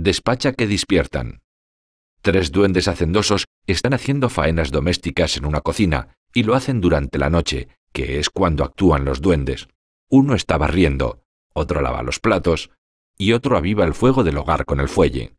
Despacha que despiertan. Tres duendes hacendosos están haciendo faenas domésticas en una cocina y lo hacen durante la noche, que es cuando actúan los duendes. Uno está barriendo, otro lava los platos y otro aviva el fuego del hogar con el fuelle.